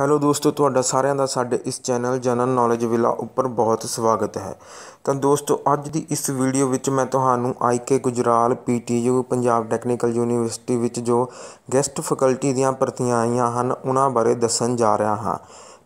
hello ਦੋਸਤੋ ਤੁਹਾਡਾ ਸਾਰਿਆਂ ਦਾ ਸਾਡੇ ਇਸ ਚੈਨਲ ਜਨਰਲ ਨੌਲੇਜ ਵਿਲਾ ਉੱਪਰ ਬਹੁਤ ਸਵਾਗਤ ਹੈ ਤਾਂ ਦੋਸਤੋ ਅੱਜ ਦੀ ਇਸ ਵੀਡੀਓ ਵਿੱਚ ਮੈਂ ਤੁਹਾਨੂੰ I K Gujral PTU Punjab technical university ਵਿੱਚ ਜੋ ਗੈਸਟ ਫੈਕਲਟੀ ਦੀਆਂ ਭਰਤੀਆਂ ਆਈਆਂ ਹਨ ਉਹਨਾਂ ਬਾਰੇ ਦੱਸਣ ਜਾ ਰਿਹਾ ਹਾਂ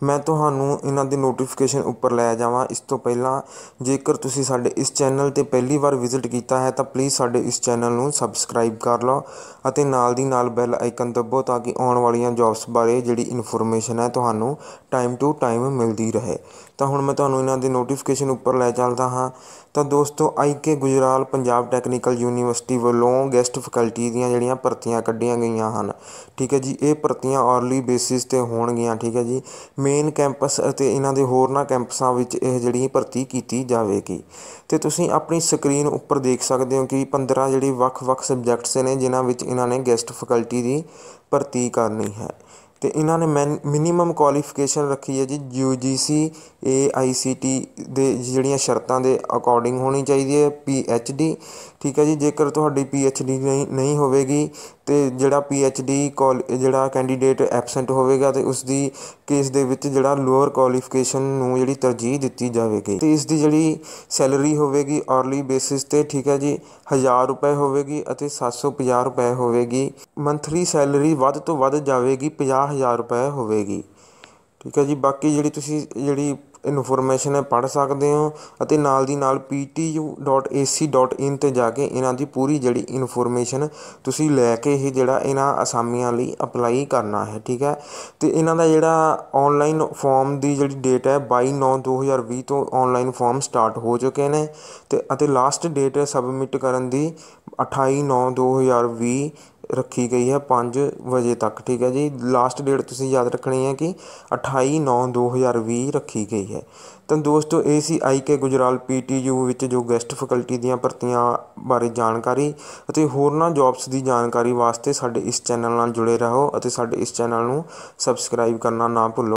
ਮੈਂ ਤੁਹਾਨੂੰ ਇਹਨਾਂ ਦੀ ਨੋਟੀਫਿਕੇਸ਼ਨ ਉੱਪਰ ਲੈ ਜਾਵਾਂ ਇਸ ਤੋਂ ਪਹਿਲਾਂ ਜੇਕਰ ਤੁਸੀਂ ਸਾਡੇ ਇਸ ਚੈਨਲ 'ਤੇ ਪਹਿਲੀ ਵਾਰ ਵਿਜ਼ਿਟ ਕੀਤਾ ਹੈ ਤਾਂ ਪਲੀਜ਼ ਸਾਡੇ ਇਸ ਚੈਨਲ ਨੂੰ ਸਬਸਕ੍ਰਾਈਬ ਕਰ ਲਓ ਅਤੇ ਨਾਲ ਦੀ ਨਾਲ ਬੈਲ ਆਈਕਨ ਦੱਬੋ ਤਾਂ ਕਿ ਆਉਣ ਵਾਲੀਆਂ ਜੌਬਸ ਬਾਰੇ ਜਿਹੜੀ ਇਨਫੋਰਮੇਸ਼ਨ ਹੈ ਤੁਹਾਨੂੰ ਟਾਈਮ ਟੂ ਟਾਈਮ ਮਿਲਦੀ ਰਹੇ ਤਾਂ ਹੁਣ ਮੈਂ ਤੁਹਾਨੂੰ ਇਹਨਾਂ ਦੀ ਨੋਟੀਫਿਕੇਸ਼ਨ ਉੱਪਰ ਲੈ ਚੱਲਦਾ ਹਾਂ ਤਾਂ ਦੋਸਤੋ I K Gujral Punjab technical university ਵੱਲੋਂ ਗੈਸਟ ਫੈਕਲਟੀ ਦੀਆਂ ਜਿਹੜੀਆਂ ਭਰਤੀਆਂ ਕੱਢੀਆਂ ਗਈਆਂ ਹਨ ਠੀਕ ਹੈ ਜੀ ਇਹ ਭਰਤੀਆਂ ਆਰਲੀ ਬੇਸਿਸ ਤੇ ਹੋਣਗੀਆਂ ਠੀਕ ਹੈ ਜੀ ਮੇਨ ਕੈਂਪਸ ਅਤੇ ਇਹਨਾਂ ਦੇ ਹੋਰਨਾਂ ਕੈਂਪਸਾਂ ਵਿੱਚ ਇਹ ਜਿਹੜੀ ਭਰਤੀ ਕੀਤੀ ਜਾਵੇਗੀ ਤੇ ਤੁਸੀਂ ਆਪਣੀ ਸਕਰੀਨ ਉੱਪਰ ਦੇਖ ਸਕਦੇ ਹੋ ਕਿ 15 ਜਿਹੜੀ ਵੱਖ-ਵੱਖ ਸਬਜੈਕਟਸ ਨੇ ਜਿਨ੍ਹਾਂ ਵਿੱਚ ਇਹਨਾਂ ਨੇ ਗੈਸਟ ਫੈਕਲਟੀ ਦੀ ਭਰਤੀ ਕਰਨੀ ਹੈ ਤੇ ਇਹਨਾਂ ਨੇ ਮਿਨੀਮਮ ਕੁਆਲੀਫਿਕੇਸ਼ਨ ਰੱਖੀ ਹੈ ਜੀ UGC AICT ਦੇ ਜਿਹੜੀਆਂ ਸ਼ਰਤਾਂ ਦੇ ਅਕੋਰਡਿੰਗ ਹੋਣੀ ਚਾਹੀਦੀ ਹੈ PhD ਠੀਕ ਹੈ ਜੀ ਜੇਕਰ ਤੁਹਾਡੀ PhD ਨਹੀਂ ਨਹੀਂ ਹੋਵੇਗੀ ਤੇ ਜਿਹੜਾ PhD ਜਿਹੜਾ ਕੈਂਡੀਡੇਟ ਐਬਸੈਂਟ ਹੋਵੇਗਾ ਤੇ ਉਸ ਦੀ ਕੇਸ ਦੇ ਵਿੱਚ ਜਿਹੜਾ ਲੋਅਰ ਕੁਆਲੀਫਿਕੇਸ਼ਨ ਨੂੰ ਜਿਹੜੀ ਤਰਜੀਹ ਦਿੱਤੀ ਜਾਵੇਗੀ ਤੇ ਇਸ ਦੀ ਜਿਹੜੀ ਸੈਲਰੀ ਹੋਵੇਗੀ ਆਰਲੀ ਬੇਸਿਸ ਤੇ ਠੀਕ ਹੈ ਜੀ 1000 ਰੁਪਏ ਹੋਵੇਗੀ ਅਤੇ 750 ਰੁਪਏ ਹੋਵੇਗੀ ਮੰਥਲੀ ਸੈਲਰੀ ਵੱਧ ਤੋਂ ਵੱਧ ਜਾਵੇਗੀ 50 15000 ਰੁਪਏ ਹੋਵੇਗੀ ਠੀਕ ਹੈ ਜੀ ਬਾਕੀ ਜਿਹੜੀ ਤੁਸੀਂ ਜਿਹੜੀ ਇਨਫੋਰਮੇਸ਼ਨ ਹੈ ਪੜ੍ਹ ਸਕਦੇ ਹੋ ਅਤੇ ਨਾਲ ਦੀ ਨਾਲ ptu.ac.in ਤੇ ਜਾ ਕੇ ਇਹਨਾਂ ਦੀ ਪੂਰੀ ਜਿਹੜੀ ਇਨਫੋਰਮੇਸ਼ਨ ਤੁਸੀਂ ਲੈ ਕੇ ਇਹ ਜਿਹੜਾ ਇਹਨਾਂ ਅਸਾਮੀਆਂ ਲਈ ਅਪਲਾਈ ਕਰਨਾ ਹੈ ਠੀਕ ਹੈ ਤੇ ਇਹਨਾਂ ਦਾ ਜਿਹੜਾ ਆਨਲਾਈਨ ਫਾਰਮ ਦੀ ਜਿਹੜੀ ਡੇਟ ਹੈ 22/9/2020 ਤੋਂ ਆਨਲਾਈਨ ਫਾਰਮ ਸਟਾਰਟ ਹੋ ਚੁੱਕੇ ਨੇ ਤੇ ਅਤੇ ਲਾਸਟ ਡੇਟ ਸਬਮਿਟ ਕਰਨ ਦੀ 28/9/2020 ਰੱਖੀ ਗਈ ਹੈ 5 ਵਜੇ ਤੱਕ ਠੀਕ ਹੈ ਜੀ ਲਾਸਟ ਡੇਟ ਤੁਸੀਂ ਯਾਦ ਰੱਖਣੀ ਹੈ ਕਿ 28 9 2020 ਰੱਖੀ ਗਈ ਹੈ ਤਾਂ ਦੋਸਤੋ ਇਹ ਸੀ ਆਈਕੇ ਗੁਜਰਾਲ ਪੀਟੀਯੂ ਵਿੱਚ ਜੋ ਗੈਸਟ ਫੈਕਲਟੀ ਦੀਆਂ ਭਰਤੀਆਂ ਬਾਰੇ ਜਾਣਕਾਰੀ ਅਤੇ ਹੋਰਨਾਂ ਜੌਬਸ ਦੀ ਜਾਣਕਾਰੀ ਵਾਸਤੇ ਸਾਡੇ ਇਸ ਚੈਨਲ ਨਾਲ ਜੁੜੇ ਰਹੋ ਅਤੇ ਸਾਡੇ ਇਸ ਚੈਨਲ ਨੂੰ ਸਬਸਕ੍ਰਾਈਬ ਕਰਨਾ ਨਾ ਭੁੱਲੋ